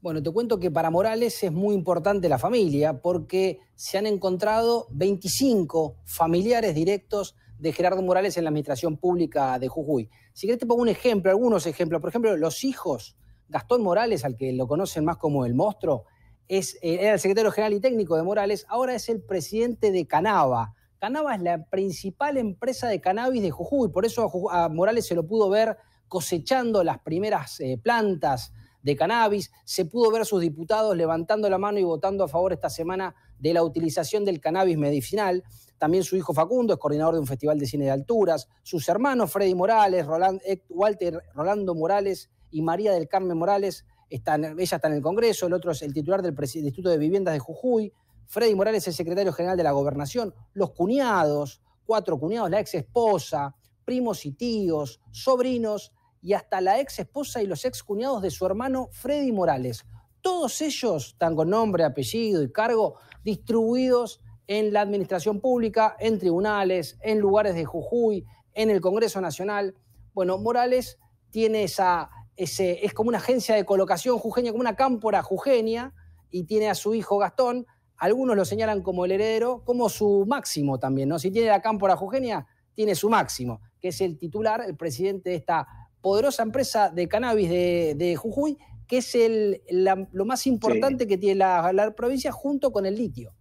Bueno, te cuento que para Morales es muy importante la familia porque se han encontrado 25 familiares directos de Gerardo Morales en la administración pública de Jujuy. Si querés te pongo un ejemplo, algunos ejemplos. Por ejemplo, los hijos, Gastón Morales, al que lo conocen más como el monstruo, es, eh, era el secretario general y técnico de Morales, ahora es el presidente de Canava. Canava es la principal empresa de cannabis de Jujuy, por eso a, Morales se lo pudo ver cosechando las primeras eh, plantas de cannabis. Se pudo ver a sus diputados levantando la mano y votando a favor esta semana de la utilización del cannabis medicinal. También su hijo Facundo es coordinador de un festival de cine de alturas. Sus hermanos Freddy Morales, Roland, eh, Walter Rolando Morales y María del Carmen Morales, están, ella está en el Congreso. El otro es el titular del Instituto de Viviendas de Jujuy. Freddy Morales es secretario general de la Gobernación. Los cuñados, cuatro cuñados, la ex esposa, primos y tíos, sobrinos y hasta la ex esposa y los ex cuñados de su hermano Freddy Morales. Todos ellos tan con nombre, apellido y cargo distribuidos en la administración pública, en tribunales, en lugares de Jujuy, en el Congreso Nacional. Bueno, Morales tiene esa, ese, es como una agencia de colocación jujeña, como una cámpora jujeña, y tiene a su hijo Gastón. Algunos lo señalan como el heredero, como su máximo también, ¿no? Si tiene la cámpora jujeña, tiene su máximo, que es el titular, el presidente de esta poderosa empresa de cannabis de, Jujuy, que es el, lo más importante que tiene la provincia junto con el litio.